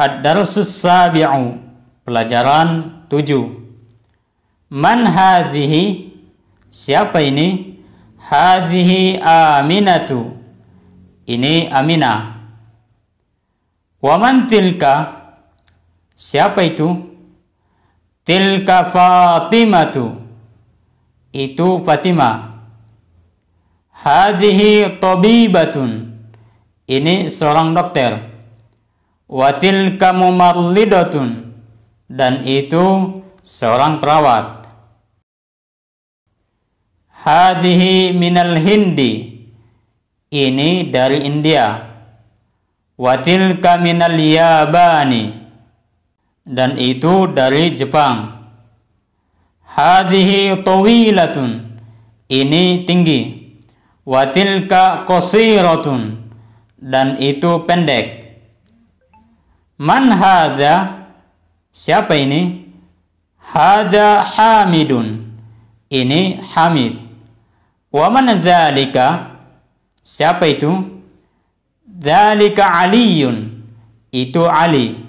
Ad-darsus sabi'u Pelajaran 7 Man hadhihi Siapa ini? Hadhihi aminatu Ini Aminah Waman tilka Siapa itu? Tilka Fatimatu Itu Fatimah Tobi Batun. Ini seorang dokter Watil kamu marlidotun dan itu seorang perawat. Hadihi minal Hindi ini dari India. Watil minal Yabani dan itu dari Jepang. Hadihi tawilatun ini tinggi. Watilka kosirotun dan itu pendek. Man hadha? Siapa ini? Hada Hamidun. Ini Hamid. Wa man dhalika? Siapa itu? Dhalika Aliyun. Itu Ali.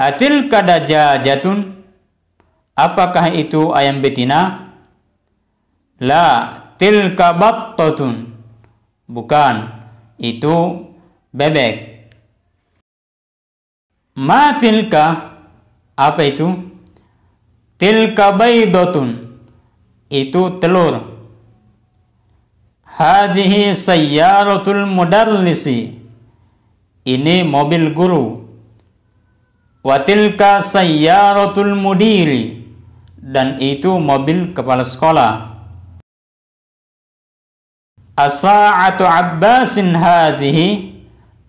Atil Atilka dajajatun? Apakah itu ayam betina? La, tilka battatun. Bukan, itu bebek. Ma tilka apa itu? Tilka baydotun itu telur. Hadhihi sayyaratul mudallisi ini mobil guru. Wa tilka sayyaratul mudiri dan itu mobil kepala sekolah. Asa'atu Abbasin hadhihi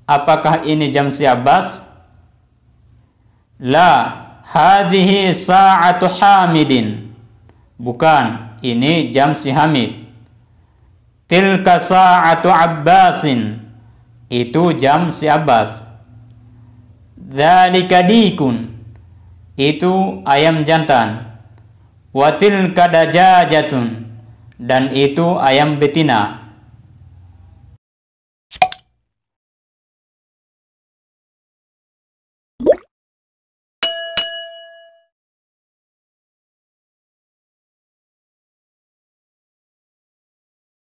apakah ini jam si Abbas? La hadhihi sa'atu hamidin. Bukan, ini jam si Hamid. Tilka sa'atu Abbasin. Itu jam si Abbas. Dzalika dikun. Itu ayam jantan. Watil kadajajatun. Dan itu ayam betina.